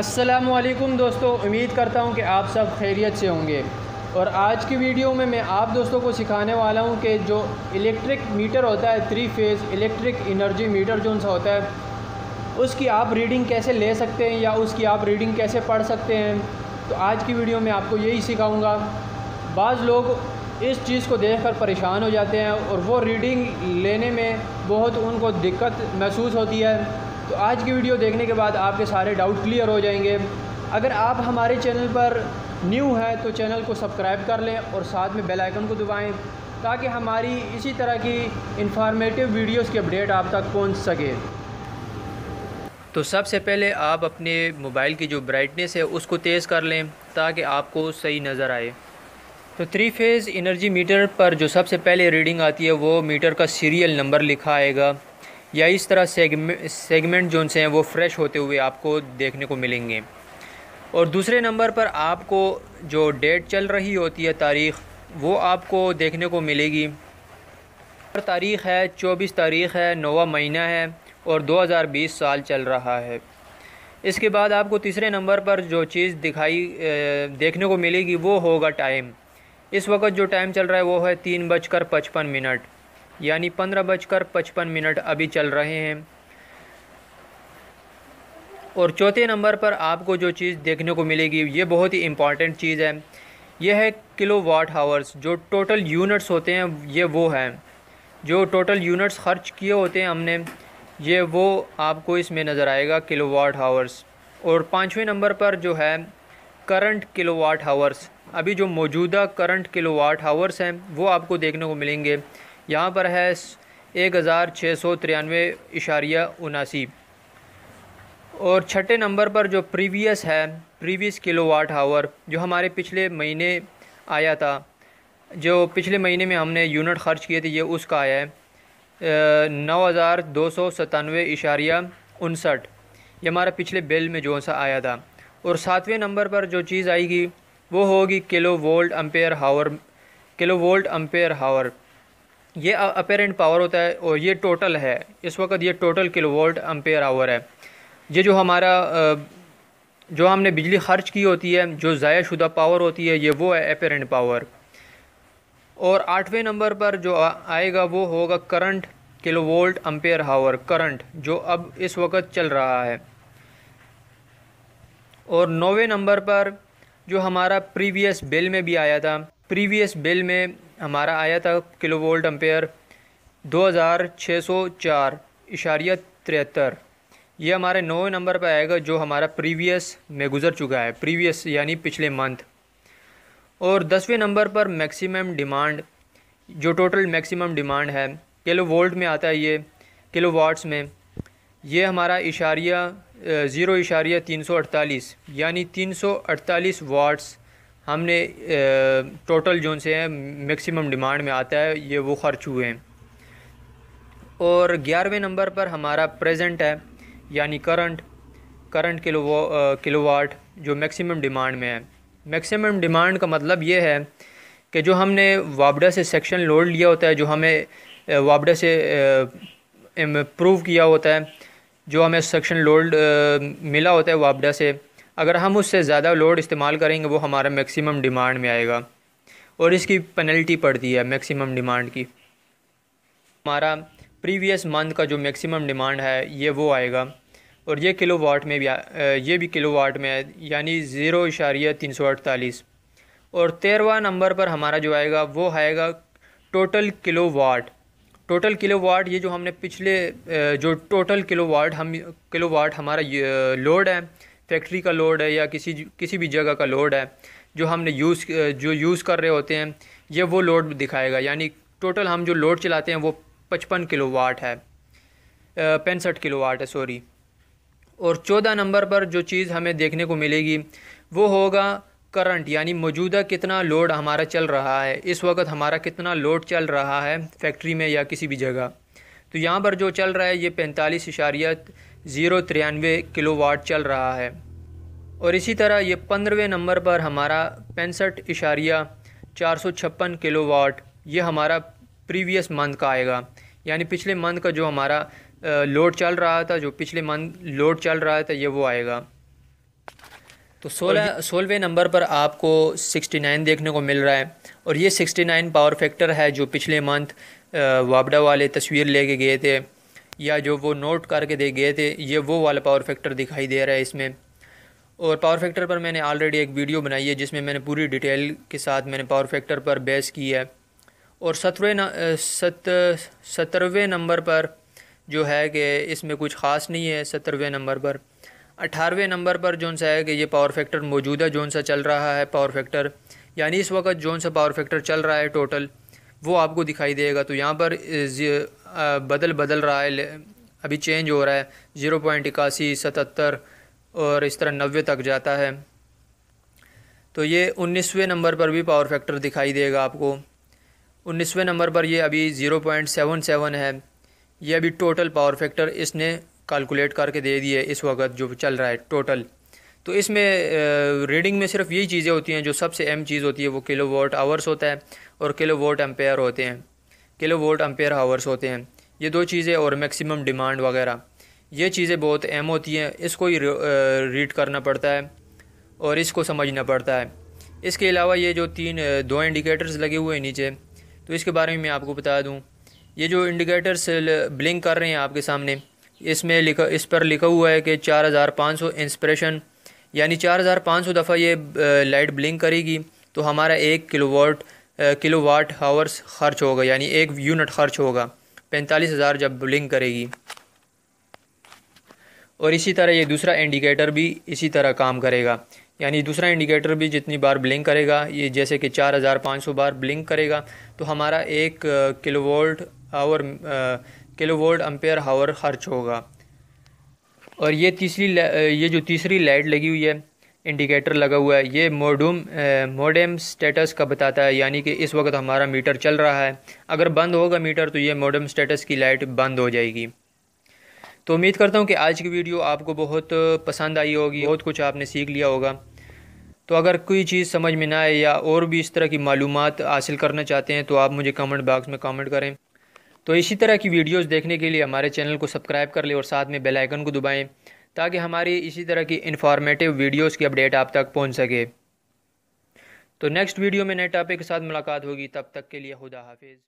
असलकुम दोस्तों उम्मीद करता हूँ कि आप सब खैरियत से होंगे और आज की वीडियो में मैं आप दोस्तों को सिखाने वाला हूँ कि जो इलेक्ट्रिक मीटर होता है three phase electric energy meter जो सा होता है उसकी आप रीडिंग कैसे ले सकते हैं या उसकी आप रीडिंग कैसे पढ़ सकते हैं तो आज की वीडियो में आपको यही सिखाऊँगा बाज़ लोग इस चीज़ को देख परेशान हो जाते हैं और वो रीडिंग लेने में बहुत उनको दिक्कत महसूस होती है तो आज की वीडियो देखने के बाद आपके सारे डाउट क्लियर हो जाएंगे अगर आप हमारे चैनल पर न्यू हैं तो चैनल को सब्सक्राइब कर लें और साथ में बेल आइकन को दबाएं ताकि हमारी इसी तरह की इंफॉर्मेटिव वीडियोस की अपडेट आप तक पहुंच सके तो सबसे पहले आप अपने मोबाइल की जो ब्राइटनेस है उसको तेज़ कर लें ताकि आपको सही नज़र आए तो थ्री फेज़ एनर्जी मीटर पर जो सबसे पहले रीडिंग आती है वो मीटर का सीरियल नंबर लिखा आएगा या इस तरह सेगमेंट सेगमेंट जो उनसे हैं वो फ्रेश होते हुए आपको देखने को मिलेंगे और दूसरे नंबर पर आपको जो डेट चल रही होती है तारीख़ वो आपको देखने को मिलेगी तारीख़ है 24 तारीख़ है नौवा महीना है और 2020 साल चल रहा है इसके बाद आपको तीसरे नंबर पर जो चीज़ दिखाई देखने को मिलेगी वो होगा टाइम इस वक्त जो टाइम चल रहा है वो है तीन बजकर पचपन मिनट यानी पंद्रह बजकर पचपन मिनट अभी चल रहे हैं और चौथे नंबर पर आपको जो चीज़ देखने को मिलेगी ये बहुत ही इम्पॉर्टेंट चीज़ है यह है किलो वाट हावर्स जो टोटल यूनिट्स होते हैं ये वो हैं जो टोटल यूनिट्स खर्च किए होते हैं हमने ये वो आपको इसमें नज़र आएगा किलो वाट हावर्स और पाँचवें नंबर पर जो है करंट किलो वाट हावर्स अभी जो मौजूदा करंट किलो वाट हावर्स हैं वो आपको देखने को मिलेंगे यहाँ पर है एक हज़ार छः सौ तिरानवे इशारिया उनासी और छठे नंबर पर जो प्रीवियस है प्रीवियस किलोवाट आवर जो हमारे पिछले महीने आया था जो पिछले महीने में हमने यूनिट खर्च किए थे ये उसका आया है नौ हज़ार दो सौ सतानवे इशारिया उनसठ ये हमारा पिछले बिल में जो सा आया था और सातवें नंबर पर जो चीज़ आएगी वो होगी kilo volt ampere hour kilo volt ampere hour ये अपेरेंट पावर होता है और ये टोटल है इस वक्त ये टोटल वोल्ट अम्पेयर आवर है ये जो हमारा जो हमने बिजली खर्च की होती है जो ज़ाया शुदा पावर होती है ये वो है अपेरेंट पावर और आठवें नंबर पर जो आएगा वो होगा current volt ampere hour current जो अब इस वक्त चल रहा है और नौवें नंबर पर जो हमारा प्रीवियस बिल में भी आया था प्रीवियस बिल में हमारा आया था किलो वोल्ट एम्पेयर दो हज़ार छः सौ चार इशारिया तिहत्तर ये हमारे नौ नंबर पर आएगा जो हमारा प्रीवियस में गुजर चुका है प्रीवियस यानी पिछले मंथ और दसवें नंबर पर मैक्सिमम डिमांड जो टोटल मैक्सिमम डिमांड है किलो वोल्ट में आता है ये किलो वाट्स में ये हमारा इशारिया ज़ीरो इशारिया तीन सौ अड़तालीस यानी तीन सौ अड़तालीस वाट्स हमने टोटल जोन से है मैक्सिमम डिमांड में आता है ये वो खर्च हुए हैं और ग्यारहवें नंबर पर हमारा प्रेजेंट है यानी करंट करंट किलो किलोवाट जो मैक्सिमम डिमांड में है मैक्सिमम डिमांड का मतलब ये है कि जो हमने वाबडा से सेक्शन लोड लिया होता है जो हमें वाबडा से प्रूव किया होता है जो हमें सेक्शन लोड मिला होता है वाबडा से अगर हम उससे ज़्यादा लोड इस्तेमाल करेंगे वो हमारा मैक्सिमम डिमांड में आएगा और इसकी पेनल्टी पड़ती है मैक्सिमम डिमांड की हमारा प्रीवियस मंथ का जो मैक्सिमम डिमांड है ये वो आएगा और ये किलो वाट में भी आ, ये भी किलो वाट में है यानी ज़ीरो इशारिया तीन सौ अड़तालीस और तेरहवा नंबर पर हमारा जो आएगा वो आएगा total kilo watt total kilo watt ये जो हमने पिछले जो टोटल किलो वाट हम किलो वाट हमारा लोड है फैक्ट्री का लोड है या किसी किसी भी जगह का लोड है जो हमने यूज़ जो यूज़ कर रहे होते हैं ये वो लोड दिखाएगा यानी टोटल हम जो लोड चलाते हैं वो पचपन किलो वाट है पैंसठ किलो वाट है सॉरी और चौदह नंबर पर जो चीज़ हमें देखने को मिलेगी वो होगा करंट यानी मौजूदा कितना लोड हमारा चल रहा है इस वक्त हमारा कितना लोड चल रहा है फैक्ट्री में या किसी भी जगह तो यहाँ पर जो चल रहा है ये पैंतालीस इशारिया ज़ीरो तिरानवे किलो वाट चल रहा है और इसी तरह ये पंद्रहवें नंबर पर हमारा पैंसठ इशारिया चार सौ छप्पन किलो वाट ये हमारा प्रीवियस मंथ का आएगा यानी पिछले मंथ का जो हमारा लोड चल रहा था जो पिछले मंथ लोड चल रहा था ये वो आएगा तो सोलह सोलहवें नंबर पर आपको सिक्सटी नाइन देखने को मिल रहा है और ये सिक्सटी नाइन पावर फैक्टर है जो पिछले मंथ वाबडा वाले तस्वीर लेके गए थे या जो वो नोट करके दे गए थे ये वो वाला पावर फैक्टर दिखाई दे रहा है इसमें और पावर फैक्टर पर मैंने ऑलरेडी एक वीडियो बनाई है जिसमें मैंने पूरी डिटेल के साथ मैंने पावर फैक्टर पर बेस की है और सतरवें सत सत्रहवें नंबर पर जो है कि इसमें कुछ ख़ास नहीं है सत्रहवें नंबर पर अठारहवें नंबर पर जौन सा है कि ये पावर फैक्टर मौजूदा जौन सा चल रहा है पावर फैक्टर यानी इस वक्त जौन सा पावर फैक्टर चल रहा है टोटल वो आपको दिखाई देगा तो यहाँ पर बदल बदल रहा है अभी चेंज हो रहा है ज़ीरो पॉइंट इक्यासी सतहत्तर और इस तरह नबे तक जाता है तो ये उन्नीसवें नंबर पर भी पावर फैक्टर दिखाई देगा आपको उन्नीसवें नंबर पर ये अभी ज़ीरो पॉइंट सेवन सेवन है ये अभी टोटल पावर फैक्टर इसने कैलकुलेट करके दे दिए इस वक्त जो चल रहा है टोटल तो इसमें रीडिंग में सिर्फ यही चीज़ें होती हैं जो सबसे अहम चीज़ होती है वो किलो वोट आवर्स होता है और किलो वोट एम्पेयर होते हैं किलो वोल्ट अम्पेयर हावर्स होते हैं ये दो चीज़ें और मैक्सिमम डिमांड वगैरह ये चीज़ें बहुत अहम होती हैं इसको ही रीड करना पड़ता है और इसको समझना पड़ता है इसके अलावा ये जो तीन दो इंडिकेटर्स लगे हुए हैं नीचे तो इसके बारे में मैं आपको बता दूँ ये जो इंडिकेटर्स ब्लिंक कर रहे हैं आपके सामने इसमें लिखा इस पर लिखा हुआ है कि सौ इंस्पिरेशन यानी सौ दफ़ा ये लाइट ब्लिंक करेगी तो हमारा एक किलोवाट किलो वाट हावर्स खर्च होगा यानी एक यूनिट खर्च होगा पैंतालीस हज़ार जब ब्लिंक करेगी और इसी तरह ये दूसरा इंडिकेटर भी इसी तरह काम करेगा यानी दूसरा इंडिकेटर भी जितनी बार ब्लिंक करेगा ये जैसे कि चार हज़ार पाँच सौ बार ब्लिंक करेगा तो हमारा एक kilo volt hour kilo volt ampere hour खर्च होगा और ये तीसरी ये जो तीसरी लाइट लगी हुई है इंडिकेटर लगा हुआ है ये मोडम मोडेम स्टेटस का बताता है यानी कि इस वक्त हमारा मीटर चल रहा है अगर बंद होगा मीटर तो ये मोडेम स्टेटस की लाइट बंद हो जाएगी तो उम्मीद करता हूँ कि आज की वीडियो आपको बहुत पसंद आई होगी बहुत कुछ आपने सीख लिया होगा तो अगर कोई चीज़ समझ में ना आए या और भी इस तरह की मालूम हासिल करना चाहते हैं तो आप मुझे कमेंट बॉक्स में कमेंट करें तो इसी तरह की वीडियोस देखने के लिए हमारे चैनल को सब्सक्राइब कर लें और साथ में बेल आइकन को दबाएं ताकि हमारी इसी तरह की इन्फॉर्मेटिव वीडियोज़ की अपडेट आप तक पहुँच सके तो नेक्स्ट वीडियो में नए टॉपिक के साथ मुलाकात होगी तब तक के लिए खुदा हाफिज़